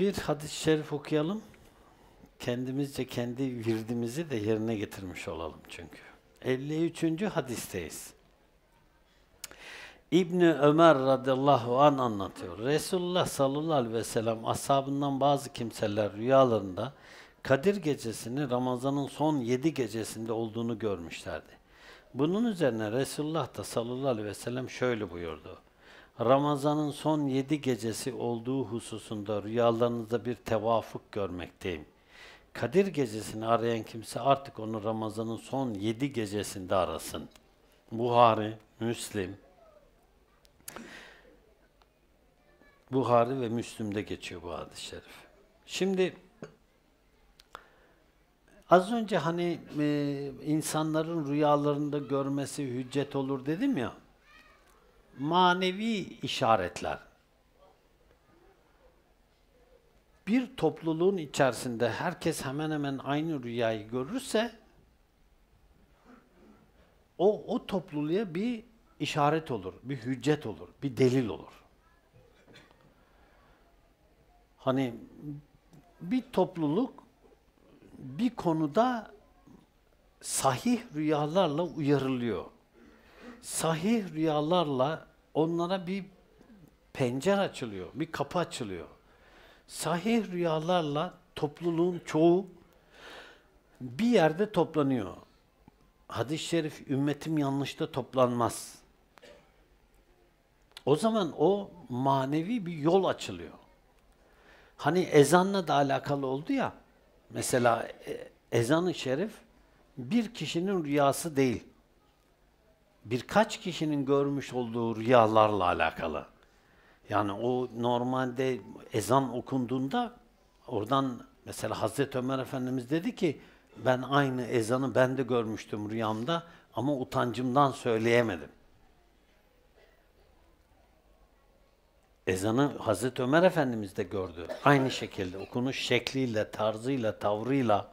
bir hadis-i şerif okuyalım. Kendimizce kendi virdimizi de yerine getirmiş olalım çünkü. 53. hadisteyiz. İbni Ömer radıyallahu an anlatıyor. Resulullah sallallahu aleyhi ve sellem ashabından bazı kimseler rüyalarında Kadir gecesini Ramazan'ın son yedi gecesinde olduğunu görmüşlerdi. Bunun üzerine Resulullah da sallallahu aleyhi ve sellem şöyle buyurdu. Ramazan'ın son yedi gecesi olduğu hususunda rüyalarınızda bir tevafuk görmekteyim. Kadir gecesini arayan kimse artık onu Ramazan'ın son yedi gecesinde arasın. Buhari, Müslim, Buhari ve Müslim'de geçiyor bu hadis-i şerif. Şimdi az önce hani e, insanların rüyalarında görmesi hüccet olur dedim ya manevi işaretler. Bir topluluğun içerisinde herkes hemen hemen aynı rüyayı görürse o o topluluğa bir işaret olur, bir hüccet olur, bir delil olur. Hani bir topluluk bir konuda sahih rüyalarla uyarılıyor. Sahih rüyalarla onlara bir pencere açılıyor, bir kapı açılıyor. Sahih rüyalarla topluluğun çoğu bir yerde toplanıyor. Hadis-i şerif ümmetim yanlışta toplanmaz. O zaman o manevi bir yol açılıyor. Hani ezanla da alakalı oldu ya. Mesela e, ezan-ı şerif bir kişinin rüyası değil birkaç kişinin görmüş olduğu rüyalarla alakalı. Yani o normalde ezan okunduğunda oradan mesela Hazreti Ömer Efendimiz dedi ki ben aynı ezanı ben de görmüştüm rüyamda ama utancımdan söyleyemedim. Ezanı Hazreti Ömer Efendimiz de gördü. Aynı şekilde okunuş şekliyle, tarzıyla, tavrıyla.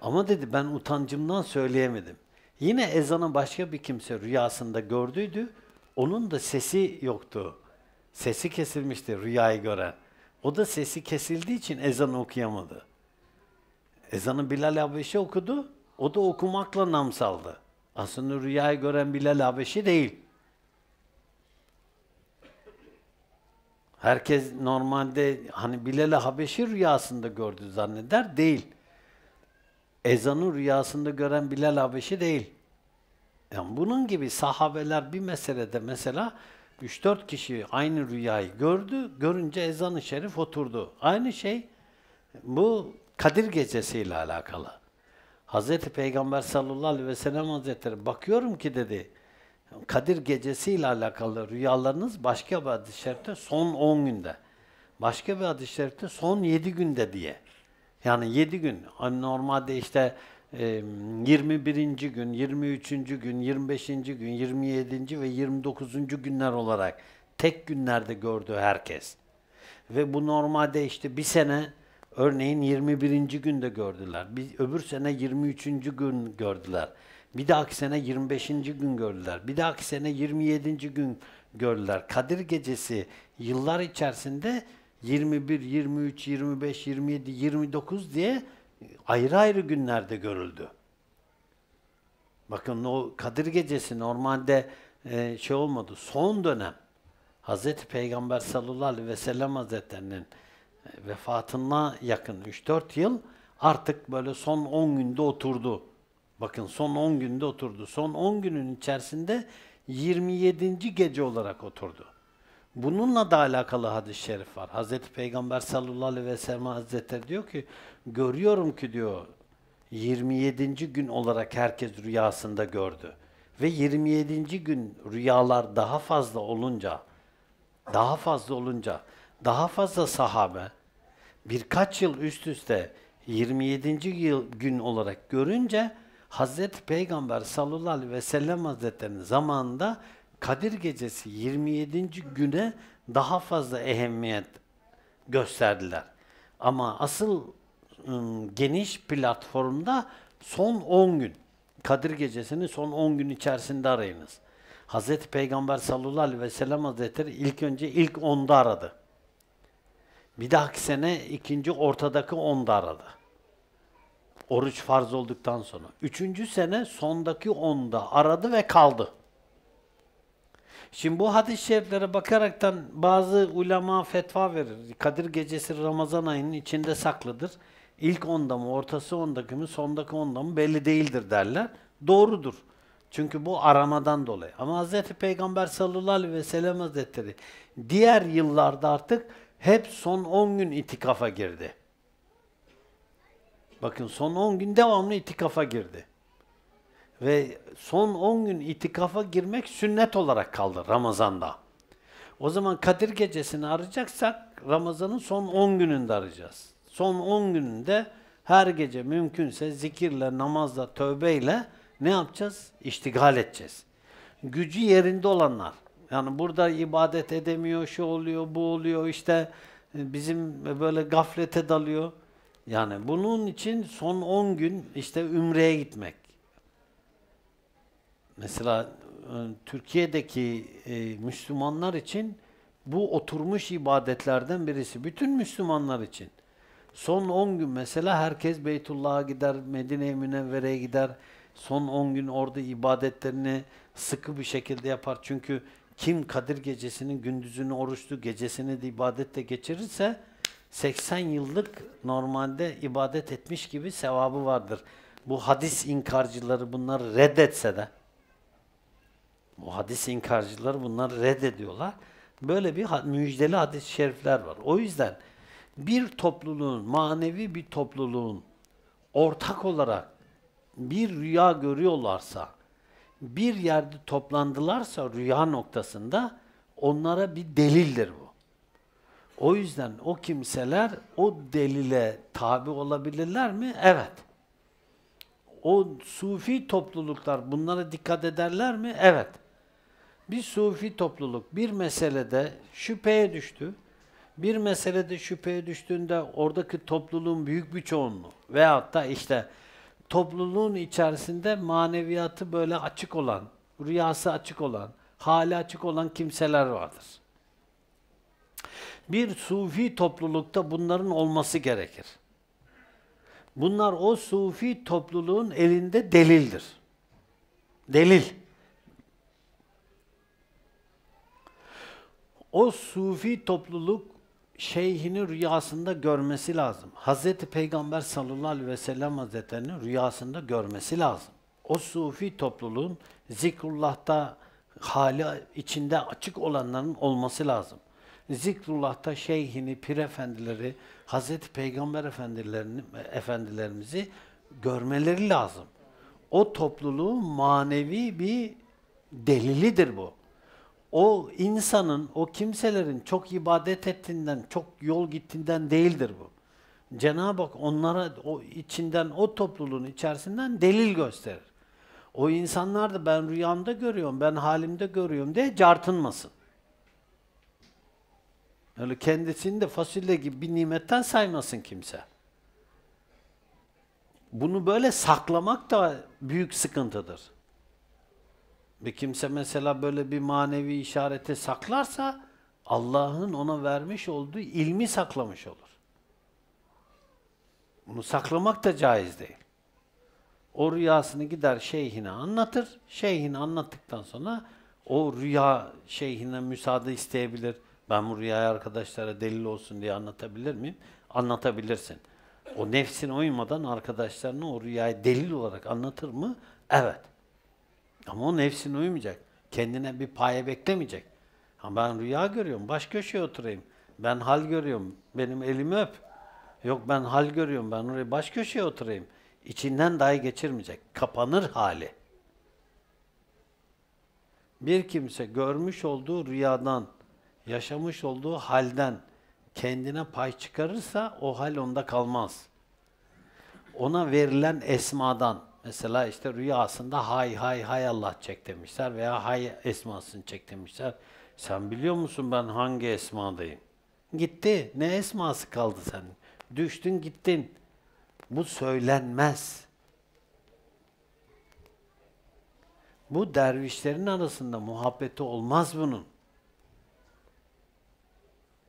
Ama dedi ben utancımdan söyleyemedim. Yine ezanı başka bir kimse rüyasında gördüydü. Onun da sesi yoktu. Sesi kesilmişti rüyayı gören. O da sesi kesildiği için ezanı okuyamadı. Ezanı Bilal Habeşi okudu. O da okumakla nam saldı. Aslında rüyayı gören Bilal Habeşi değil. Herkes normalde hani Bilal Habeşi rüyasında gördü zanneder değil ezanı rüyasında gören Bilal Habeşi değil. Yani bunun gibi sahabeler bir meselede mesela 3-4 kişi aynı rüyayı gördü, görünce ezanı şerif oturdu. Aynı şey bu Kadir gecesiyle alakalı. Hz. Peygamber sallallahu aleyhi ve sellem hazretleri bakıyorum ki dedi, Kadir gecesiyle alakalı rüyalarınız başka bir hadis son 10 günde, başka bir hadis son 7 günde diye. Yani 7 gün. Hani normalde işte 21. gün, 23. gün, 25. gün, 27. ve 29. günler olarak tek günlerde gördü herkes. Ve bu normalde işte bir sene örneğin 21. günde gördüler. Bir, öbür sene 23. gün gördüler. Bir dahaki sene 25. gün gördüler. Bir dahaki sene 27. gün gördüler. Kadir Gecesi yıllar içerisinde 21, 23, 25, 27, 29 diye ayrı ayrı günlerde görüldü. Bakın o Kadir Gecesi normalde e, şey olmadı. Son dönem Hz. Peygamber sallallahu aleyhi ve sellem Hazretlerinin e, vefatına yakın 3-4 yıl artık böyle son 10 günde oturdu. Bakın son 10 günde oturdu. Son 10 günün içerisinde 27. gece olarak oturdu. Bununla da alakalı hadis-i şerif var. Hazreti Peygamber sallallahu aleyhi ve sellem hazretleri diyor ki, görüyorum ki diyor, 27. gün olarak herkes rüyasında gördü. Ve 27. gün rüyalar daha fazla olunca, daha fazla olunca, daha fazla sahabe birkaç yıl üst üste 27. yıl gün olarak görünce Hazreti Peygamber sallallahu aleyhi ve sellem Hazretleri'nin zamanında Kadir Gecesi 27. güne daha fazla ehemmiyet gösterdiler. Ama asıl geniş platformda son 10 gün. Kadir Gecesi'ni son 10 gün içerisinde arayınız. Hz. Peygamber sallallahu aleyhi ve sellem Hazretleri ilk önce ilk 10'da aradı. Bir dahaki sene ikinci ortadaki 10'da aradı. Oruç farz olduktan sonra. Üçüncü sene sondaki 10'da aradı ve kaldı. Şimdi bu hadis-i şeriflere bakaraktan bazı ulema fetva verir. Kadir gecesi Ramazan ayının içinde saklıdır. İlk onda mı, ortası ondaki mi, sondaki onda mı belli değildir derler. Doğrudur. Çünkü bu aramadan dolayı. Ama Hz. Peygamber sallallahu aleyhi ve sellem hazretleri diğer yıllarda artık hep son 10 gün itikafa girdi. Bakın son 10 gün devamlı itikafa girdi. Ve son 10 gün itikafa girmek sünnet olarak kaldı Ramazan'da. O zaman Kadir Gecesi'ni arayacaksak Ramazan'ın son 10 gününde arayacağız. Son 10 gününde her gece mümkünse zikirle, namazla, tövbeyle ne yapacağız? İştigal edeceğiz. Gücü yerinde olanlar. Yani burada ibadet edemiyor, şu oluyor, bu oluyor, işte e, bizim böyle gaflete dalıyor. Yani bunun için son 10 gün işte ümreye gitmek, mesela e, Türkiye'deki e, Müslümanlar için bu oturmuş ibadetlerden birisi. Bütün Müslümanlar için. Son 10 gün mesela herkes Beytullah'a gider, Medine-i Münevvere'ye gider. Son 10 gün orada ibadetlerini sıkı bir şekilde yapar. Çünkü kim Kadir gecesinin gündüzünü oruçlu, gecesini de ibadette geçirirse 80 yıllık normalde ibadet etmiş gibi sevabı vardır. Bu hadis inkarcıları bunları reddetse de bu hadis inkarcıları bunları reddediyorlar. Böyle bir müjdeli hadis-i şerifler var. O yüzden bir topluluğun, manevi bir topluluğun ortak olarak bir rüya görüyorlarsa, bir yerde toplandılarsa rüya noktasında onlara bir delildir bu. O yüzden o kimseler o delile tabi olabilirler mi? Evet. O sufi topluluklar bunlara dikkat ederler mi? Evet bir sufi topluluk bir meselede şüpheye düştü. Bir meselede şüpheye düştüğünde oradaki topluluğun büyük bir çoğunluğu veyahut da işte topluluğun içerisinde maneviyatı böyle açık olan, rüyası açık olan, hali açık olan kimseler vardır. Bir sufi toplulukta bunların olması gerekir. Bunlar o sufi topluluğun elinde delildir. Delil. o sufi topluluk şeyhini rüyasında görmesi lazım. Hazreti Peygamber sallallahu aleyhi ve sellem hazretlerinin rüyasında görmesi lazım. O sufi topluluğun zikrullah'ta hali içinde açık olanların olması lazım. Zikrullah'ta şeyhini, pir efendileri, Hazreti Peygamber efendilerini, efendilerimizi görmeleri lazım. O topluluğun manevi bir delilidir bu o insanın, o kimselerin çok ibadet ettiğinden, çok yol gittiğinden değildir bu. Cenab-ı Hak onlara o içinden, o topluluğun içerisinden delil gösterir. O insanlar da ben rüyamda görüyorum, ben halimde görüyorum diye cartınmasın. Öyle kendisini de fasulye gibi bir nimetten saymasın kimse. Bunu böyle saklamak da büyük sıkıntıdır. Bir kimse mesela böyle bir manevi işareti saklarsa Allah'ın ona vermiş olduğu ilmi saklamış olur. Bunu saklamak da caiz değil. O rüyasını gider şeyhine anlatır. Şeyhine anlattıktan sonra o rüya şeyhine müsaade isteyebilir. Ben bu rüyayı arkadaşlara delil olsun diye anlatabilir miyim? Anlatabilirsin. O nefsin uymadan arkadaşlarına o rüyayı delil olarak anlatır mı? Evet. Ama o nefsin uymayacak. Kendine bir paye beklemeyecek. Ama ben rüya görüyorum, baş köşeye oturayım. Ben hal görüyorum, benim elimi öp. Yok ben hal görüyorum, ben oraya baş köşeye oturayım. İçinden dahi geçirmeyecek. Kapanır hali. Bir kimse görmüş olduğu rüyadan, yaşamış olduğu halden kendine pay çıkarırsa o hal onda kalmaz. Ona verilen esmadan, Mesela işte rüyasında hay hay hay Allah çek demişler veya hay esmasını çek demişler. Sen biliyor musun ben hangi esmadayım? Gitti. Ne esması kaldı senin? Düştün gittin. Bu söylenmez. Bu dervişlerin arasında muhabbeti olmaz bunun.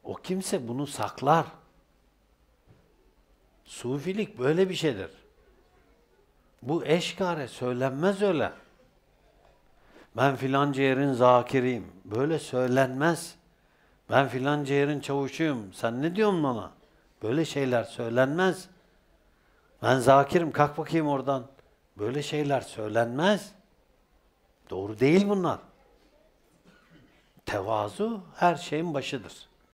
O kimse bunu saklar. Sufilik böyle bir şeydir. Bu eşkare söylenmez öyle. Ben filanca yerin zakiriyim. Böyle söylenmez. Ben filanca yerin çavuşuyum. Sen ne diyorsun bana? Böyle şeyler söylenmez. Ben zakirim kalk bakayım oradan. Böyle şeyler söylenmez. Doğru değil bunlar. Tevazu her şeyin başıdır.